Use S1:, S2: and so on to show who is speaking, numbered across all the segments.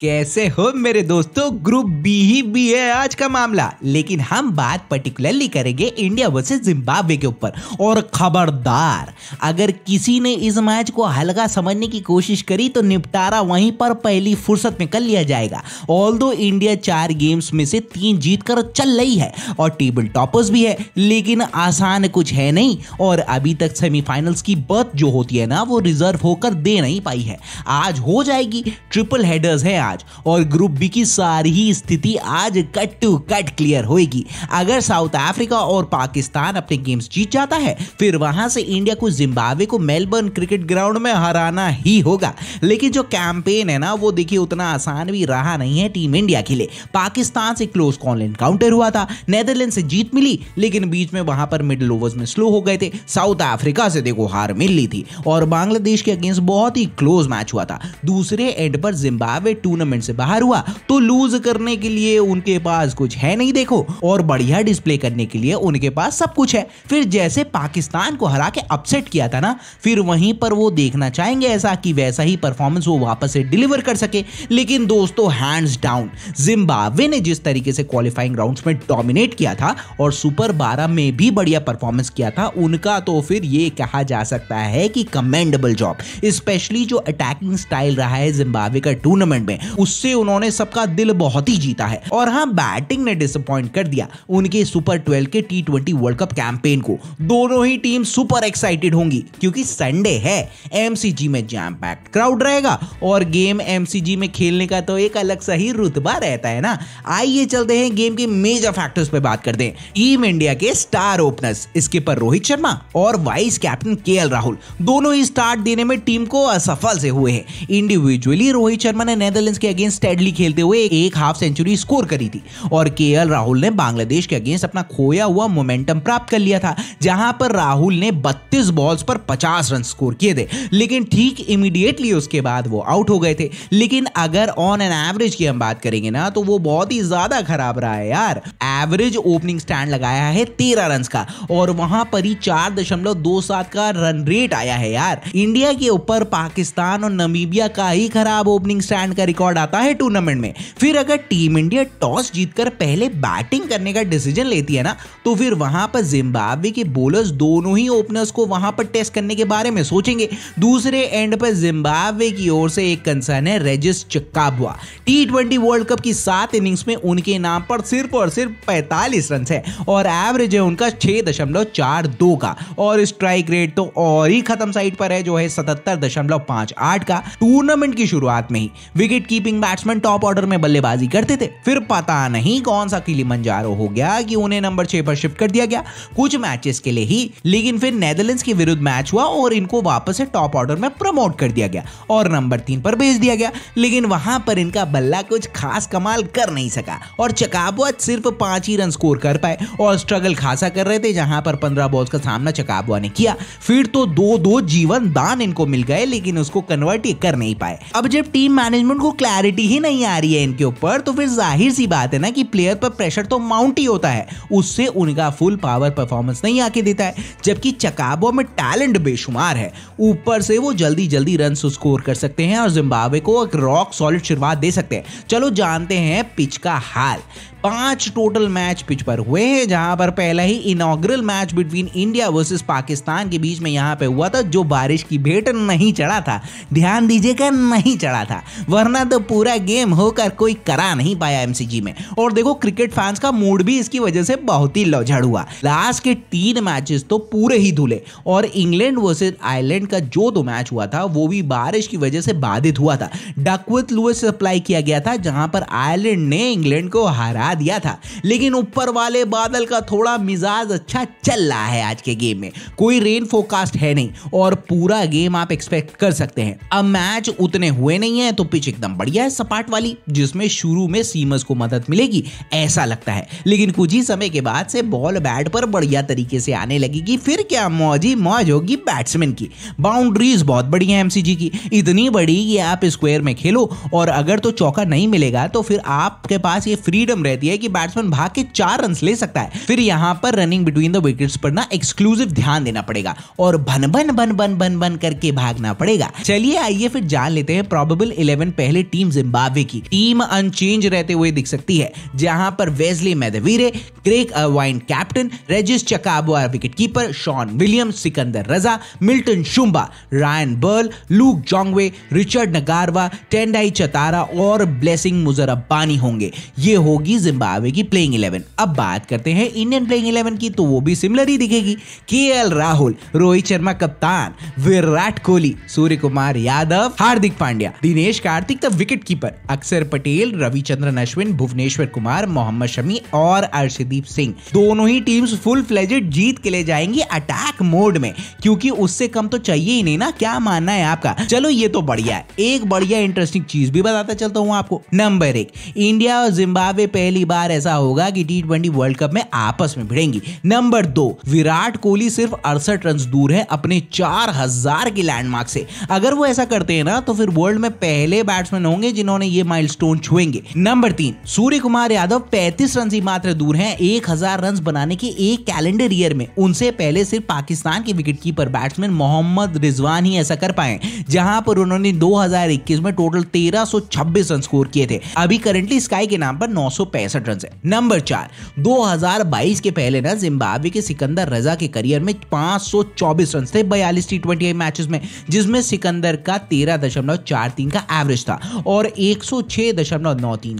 S1: कैसे हो मेरे दोस्तों ग्रुप बी ही बी है आज का मामला लेकिन हम बात पर्टिकुलरली करेंगे इंडिया वर्सेस जिम्बाब्वे के ऊपर और खबरदार अगर किसी ने इस मैच को हल्का समझने की कोशिश करी तो निपटारा वहीं पर पहली फुर्सत में कर लिया जाएगा ऑल दो इंडिया चार गेम्स में से तीन जीत कर चल रही है और टेबल टॉपर्स भी है लेकिन आसान कुछ है नहीं और अभी तक सेमीफाइनल्स की बर्थ जो होती है ना वो रिजर्व होकर दे नहीं पाई है आज हो जाएगी ट्रिपल हेडर्स है आज और ग्रुप बी की सारी ही स्थिति आज कट टू कट क्लियर होगी अगर साउथ अफ्रीका और पाकिस्तान अपने गेम्स जीत जाता है फिर वहां से इंडिया को जिम्बाब्वे को मेलबर्न क्रिकेट ग्राउंड में हराना ही होगा लेकिन जो कैंपेन है ना वो देखिए उतना आसान भी रहा नहीं है टीम इंडिया के लिए पाकिस्तान से क्लोज कॉल एनकाउंटर हुआ था नेदरलैंड से जीत मिली लेकिन बीच में वहां पर मिडल ओवर्स में स्लो हो गए थे साउथ अफ्रीका से देखो हार मिल ली थी और बांग्लादेश के अगेंस्ट बहुत ही क्लोज मैच हुआ था दूसरे एंड पर जिम्बाब्वे टू टूर्नामेंट से बाहर हुआ तो लूज करने के लिए उनके पास कुछ है नहीं देखो और बढ़िया डिस्प्ले करने के लिए उनके पास सब कुछ है फिर जैसे पाकिस्तान को हरा के अपसेट किया था ना फिर वहीं पर वो देखना चाहेंगे ऐसा कि वैसा ही परफॉर्मेंस वो वापस से डिलीवर कर सके लेकिन दोस्तों हैंड्स डाउन जिम्बाब्वे ने जिस तरीके से क्वालिफाइंग राउंड्स में डोमिनेट किया था और सुपर बारह में भी बढ़िया परफॉर्मेंस किया था उनका तो फिर ये कहा जा सकता है कि कमेंडेबल जॉब स्पेशली जो अटैकिंग स्टाइल रहा है जिम्बाब्वे का टूर्नामेंट में उससे उन्होंने सबका दिल बहुत ही जीता है और हाँ बैटिंग ने डिसअपॉइंट कर दिया उनके सुपर ट्वेल्व के T twenty world cup campaign को दोनों ही टीम सुपर एक्साइटेड होंगी क्योंकि संडे है एमसीजी में जैम पैक क्राउड रहेगा और गेम एमसीजी में खेलने का तो एक अलग सा ही रुतबा रहता है ना आइए चलते हैं गेम के मेजर फैक्टर्स पे बात करते हैं टीम इंडिया के स्टार ओपनर्स इसके पर रोहित शर्मा और वाइस कैप्टन के राहुल दोनों ही स्टार्ट देने में टीम को असफल से हुए हैं इंडिविजुअली रोहित शर्मा ने नेदरलैंड इंडियंस के अगेंस्ट स्टेडली खेलते हुए एक हाफ सेंचुरी स्कोर करी थी और के राहुल ने बांग्लादेश के अगेंस्ट अपना खोया हुआ मोमेंटम प्राप्त कर लिया था जहां पर राहुल ने बत्तीस बॉल्स पर पचास रन स्कोर किए थे लेकिन ठीक इमीडिएटली उसके बाद वो आउट हो गए थे लेकिन अगर ऑन एन एवरेज की हम बात करेंगे ना तो वो बहुत ही ज्यादा खराब रहा है यार एवरेज ओपनिंग स्टैंड लगाया है तेरह रन का और वहां पर ही चार दशमलव दो सात का रन रेट आया है यार इंडिया के ऊपर पाकिस्तान और नमीबिया का ही खराब ओपनिंग स्टैंड का रिकॉर्ड रिकॉर्ड आता है टूर्नामेंट में फिर अगर टीम इंडिया टॉस जीतकर पहले बैटिंग करने का डिसीजन लेती है ना तो फिर वहां पर जिम्बाब्वे के बोलर्स दोनों ही ओपनर्स को वहां पर टेस्ट करने के बारे में सोचेंगे दूसरे एंड पर जिम्बाब्वे की ओर से एक कंसर्न है Regis Chakabva T twenty world cup की सात इनिंग्स में उनके नाम पर सिर्फ और सिर्फ पैंतालीस रन है और एवरेज है उनका छह दशमलव चार दो का और स्ट्राइक रेट तो और ही खत्म साइड पर है जो है सतहत्तर दशमलव पांच आठ का टूर्नामेंट की शुरुआत में ही विकेट की कीपिंग बैट्समैन टॉप ऑर्डर में बल्लेबाजी करते थे फिर पता नहीं कौन सा किली मंजारो हो गया कि उन्हें नंबर छह पर शिफ्ट कर दिया गया कुछ मैचेस के लिए ही लेकिन फिर नेदरलैंड के विरुद्ध मैच हुआ और इनको वापस से टॉप ऑर्डर में प्रमोट कर दिया गया और नंबर तीन पर भेज दिया गया लेकिन वहां पर इनका बल्ला कुछ खास कमाल कर नहीं सका और चकाबुआ सिर्फ पांच ही रन स्कोर कर पाए और स्ट्रगल खासा कर रहे थे जहां पर पंद्रह बॉल्स का सामना चकाबुआ ने किया फिर तो दो दो जीवन दान इनको मिल गए लेकिन उसको कन्वर्ट कर नहीं पाए अब जब टीम मैनेजमेंट को क्लैरिटी ही नहीं आ रही है इनके ऊपर तो फिर जाहिर सी बात है ना कि प्लेयर पर प्रेशर तो माउंट ही होता है उससे उनका फुल पावर परफॉर्मेंस नहीं आके देता है जबकि चकाबो में टैलेंट बेशुमार है ऊपर से वो जल्दी जल्दी रन स्कोर कर सकते हैं और जिम्बाब्वे को एक रॉक सॉलिड शुरुआत दे सकते हैं चलो जानते हैं पिच का हाल पांच टोटल मैच पिच पर हुए हैं जहां पर पहला ही inaugural match between India versus Pakistan के बीच में यहां पे हुआ था जो बारिश की भेंट नहीं चढ़ा था ध्यान दीजिएगा नहीं चढ़ा था वरना तो पूरा गेम होकर कोई करा नहीं पाया एमसीजी में और देखो क्रिकेट फैंस का मूड भी इसकी वजह से बहुत ही लौझड़ हुआ लास्ट के तीन मैचेस तो पूरे ही धुले और इंग्लैंड वर्सेज आयरलैंड का जो दो मैच हुआ था वो भी बारिश की वजह से बाधित हुआ था डकविथ लुइस अप्लाई किया गया था जहां पर आयरलैंड ने इंग्लैंड को हरा दिया था लेकिन ऊपर वाले बादल का थोड़ा मिजाज अच्छा चल रहा है आज के गेम में कोई रेन फोरकास्ट है नहीं और पूरा गेम आप एक्सपेक्ट कर सकते हैं अब मैच उतने हुए नहीं है तो पिच एकदम बढ़िया है सपाट वाली जिसमें शुरू में सीमस को मदद मिलेगी ऐसा लगता है लेकिन कुछ ही समय के बाद से बॉल बैट पर बढ़िया तरीके से आने लगेगी फिर क्या मौज ही मौज होगी बैट्समैन की बाउंड्रीज बहुत बड़ी है एमसीजी की इतनी बड़ी कि आप स्क्वायर में खेलो और अगर तो चौका नहीं मिलेगा तो फिर आपके पास ये फ्रीडम रहती है कि बैट्समैन भाग के चार रन ले सकता है फिर यहाँ पर रनिंग बिटवीन द विकेट्स पर ना एक्सक्लूसिव ध्यान देना पड़ेगा और भन बन बन बन बन बन करके भागना पड़ेगा चलिए आइए फिर जान लेते हैं प्रॉबेबल इलेवन पहले टीम जिम्बाब्वे की टीम अनचेंज रहते हुए दिख सकती है जहां पर Wessly Madhevere Craig Ervine captain Regis Chakabva wicket keeper Sean William Sikandar Raza Milton Shumba Ryan Burl Luke Jongwe Richard Ngarava Tendai Chatara और ब्लेसिंग मुजरब्बानी होंगे ये होगी जिम्बाब्वे की प्लेइंग इलेवन अब बात करते हैं इंडियन प्लेइंग इलेवन की तो वो भी सिमिलर ही दिखेगी के राहुल रोहित शर्मा कप्तान विराट कोहली सूर्य कुमार यादव हार्दिक पांड्या दिनेश कार्तिक तो विकेट कीपर अक्षर पटेल रविचंद्रन अश्विन भुवनेश्वर कुमार मोहम्मद शमी और अर्षदीप सिंह दोनों ही टीम्स फुल फ्लेजेड जीत के ले जाएंगी अटैक मोड में क्योंकि उससे कम तो चाहिए ही नहीं ना क्या मानना है आपका चलो ये तो बढ़िया है एक बढ़िया इंटरेस्टिंग चीज भी बताता चलता हूँ आपको नंबर एक इंडिया और जिम्बाब्वे पहली बार ऐसा होगा की टी वर्ल्ड कप में आपस में भिड़ेंगी नंबर दो विराट कोहली सिर्फ अड़सठ रन दूर है अपने चार हजार की लैंडमार्क से अगर वो ऐसा करते हैं ना तो फिर वर्ल्ड में पहले बैट्समैन होंगे जिन्होंने ये माइलस्टोन छुएंगे नंबर तीन सूर्य कुमार यादव पैंतीस रन ही मात्र दूर है एक हजार रन बनाने के एक कैलेंडर ईयर में उनसे पहले सिर्फ पाकिस्तान के wicket keeper batsman Mohammad Rizwan ही ऐसा कर पाए जहां पर उन्होंने 2021 में टोटल 1326 रन स्कोर किए थे अभी करंटली स्काई के नाम पर नौ रन है नंबर चार 2022 के पहले ना जिम्बाब्वे के सिकंदर रजा के करियर में 524 रन थे बयालीस टी ट्वेंटी मैचेस में जिसमें सिकंदर का तेरह का एवरेज था और एक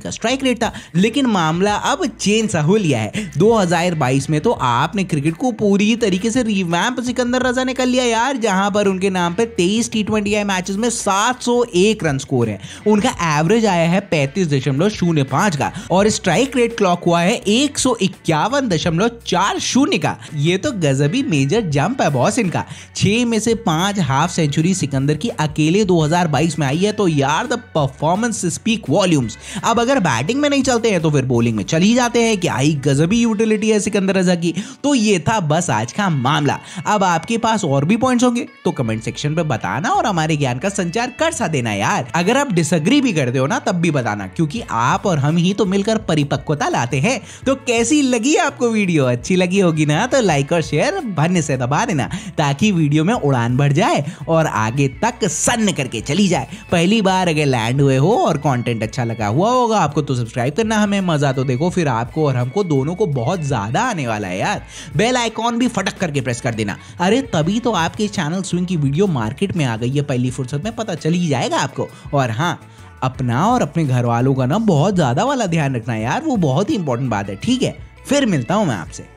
S1: का स्ट्राइक रेट था लेकिन मामला अब चेंज सा हो लिया है 2022 में तो आपने क्रिकेट को पूरी तरीके से रिवैम्प सिकंदर रजा ने कर लिया यार जहां पर उनके नाम पर तेईस टी ट्वेंटी मैचेस में 701 रन स्कोर है उनका एवरेज आया है पैंतीस दशमलव शून्य पांच का और स्ट्राइक रेट क्लॉक हुआ है एक सौ इक्यावन दशमलव चार शून्य का ये तो गजबी मेजर जंप है बॉस इनका छह में से पांच हाफ सेंचुरी सिकंदर की अकेले 2022 में आई है तो यार द परफॉर्मेंस स्पीक वॉल्यूम्स अब अगर बैटिंग में नहीं चलते हैं तो फिर बॉलिंग में चल ही जाते हैं क्या ही गजबी यूटिलिटी है सिकंदर रजा की तो ये था बस आज का मामला अब आपके पास और भी पॉइंट्स होंगे तो कमेंट सेक्शन में बताना और हमारे ज्ञान का संचार कर सा देना यार अगर आप डिसग्री भी करते हो ना तब भी बताना क्योंकि आप और हम ही तो मिलकर परिपक्वता लाते हैं तो कैसी लगी आपको वीडियो अच्छी लगी होगी ना तो लाइक और शेयर भन्य से दबा देना ताकि वीडियो में उड़ान भर जाए और आगे तक सन्न करके चली जाए पहली बार अगर लैंड काइंड हुए हो और कंटेंट अच्छा लगा हुआ होगा आपको तो सब्सक्राइब करना हमें मजा तो देखो फिर आपको और हमको दोनों को बहुत ज्यादा आने वाला है यार बेल आइकॉन भी फटक करके प्रेस कर देना अरे तभी तो आपके चैनल स्विंग की वीडियो मार्केट में आ गई है पहली फुर्सत में पता चल ही जाएगा आपको और हाँ अपना और अपने घर वालों का ना बहुत ज्यादा वाला ध्यान रखना यार वो बहुत ही इंपॉर्टेंट बात है ठीक है फिर मिलता हूँ मैं आपसे